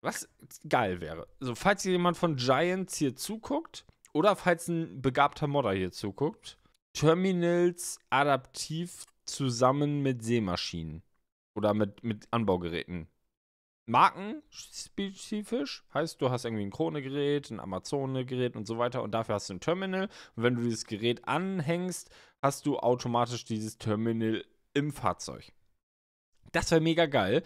Was geil wäre. So, also, falls jemand von Giants hier zuguckt oder falls ein begabter Modder hier zuguckt, Terminals adaptiv zusammen mit Seemaschinen oder mit, mit Anbaugeräten. spezifisch heißt, du hast irgendwie ein Krone-Gerät, ein Amazone-Gerät und so weiter und dafür hast du ein Terminal. Und wenn du dieses Gerät anhängst, hast du automatisch dieses Terminal im Fahrzeug. Das wäre mega geil,